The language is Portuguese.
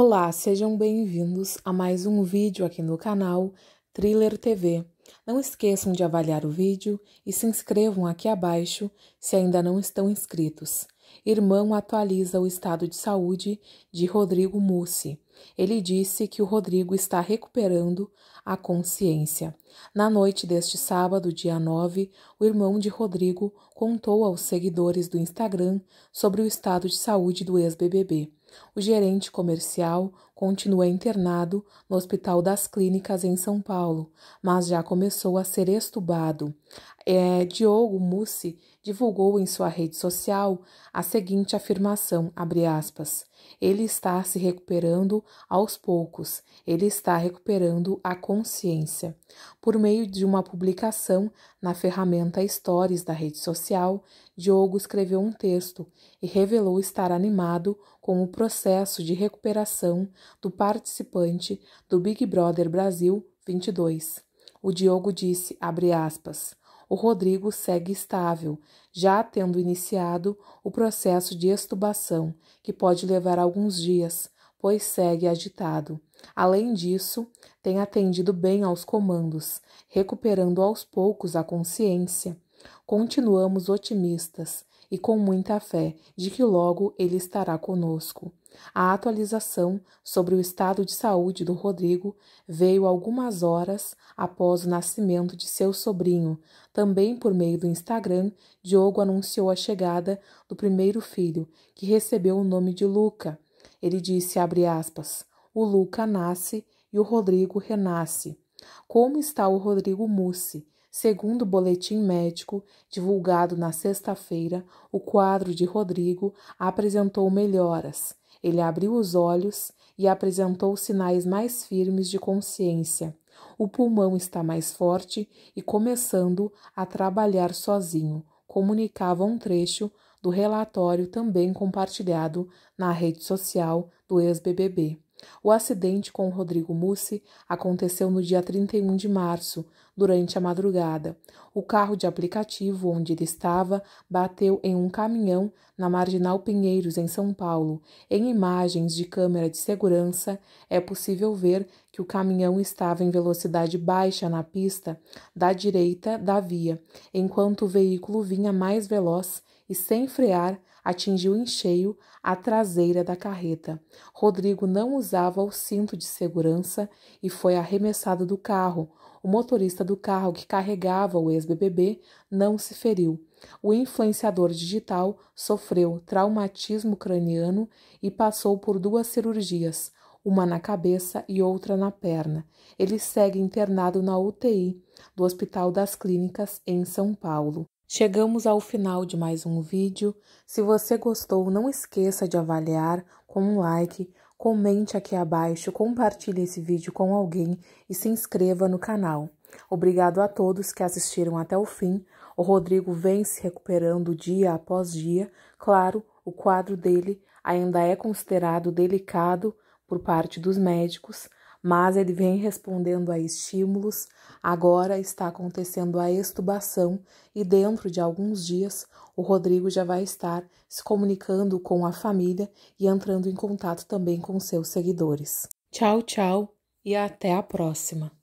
Olá, sejam bem-vindos a mais um vídeo aqui no canal Thriller TV. Não esqueçam de avaliar o vídeo e se inscrevam aqui abaixo se ainda não estão inscritos. Irmão atualiza o estado de saúde de Rodrigo Mussi ele disse que o Rodrigo está recuperando a consciência. Na noite deste sábado, dia 9, o irmão de Rodrigo contou aos seguidores do Instagram sobre o estado de saúde do ex-BBB. O gerente comercial continua internado no Hospital das Clínicas em São Paulo, mas já começou a ser estubado. É, Diogo Mussi divulgou em sua rede social a seguinte afirmação, aspas, ele está se recuperando aos poucos, ele está recuperando a consciência. Por meio de uma publicação na ferramenta Stories da rede social, Diogo escreveu um texto e revelou estar animado com o processo de recuperação do participante do Big Brother Brasil 22. O Diogo disse, abre aspas, o Rodrigo segue estável, já tendo iniciado o processo de extubação, que pode levar alguns dias, pois segue agitado. Além disso, tem atendido bem aos comandos, recuperando aos poucos a consciência. Continuamos otimistas e com muita fé de que logo ele estará conosco. A atualização sobre o estado de saúde do Rodrigo veio algumas horas após o nascimento de seu sobrinho. Também por meio do Instagram, Diogo anunciou a chegada do primeiro filho, que recebeu o nome de Luca. Ele disse, abre aspas, o Luca nasce e o Rodrigo renasce. Como está o Rodrigo Mussi? Segundo o boletim médico divulgado na sexta-feira, o quadro de Rodrigo apresentou melhoras. Ele abriu os olhos e apresentou sinais mais firmes de consciência. O pulmão está mais forte e começando a trabalhar sozinho comunicava um trecho do relatório também compartilhado na rede social do ex-BBB. O acidente com Rodrigo Mussi aconteceu no dia 31 de março, durante a madrugada. O carro de aplicativo onde ele estava bateu em um caminhão na Marginal Pinheiros, em São Paulo. Em imagens de câmera de segurança, é possível ver que o caminhão estava em velocidade baixa na pista da direita da via, enquanto o veículo vinha mais veloz e sem frear atingiu em cheio a traseira da carreta. Rodrigo não usava o cinto de segurança e foi arremessado do carro. O motorista do carro que carregava o ex-BBB não se feriu. O influenciador digital sofreu traumatismo craniano e passou por duas cirurgias, uma na cabeça e outra na perna. Ele segue internado na UTI do Hospital das Clínicas em São Paulo. Chegamos ao final de mais um vídeo. Se você gostou, não esqueça de avaliar com um like, comente aqui abaixo, compartilhe esse vídeo com alguém e se inscreva no canal. Obrigado a todos que assistiram até o fim. O Rodrigo vem se recuperando dia após dia. Claro, o quadro dele ainda é considerado delicado por parte dos médicos, mas ele vem respondendo a estímulos. Agora está acontecendo a extubação e dentro de alguns dias o Rodrigo já vai estar se comunicando com a família e entrando em contato também com seus seguidores. Tchau, tchau e até a próxima!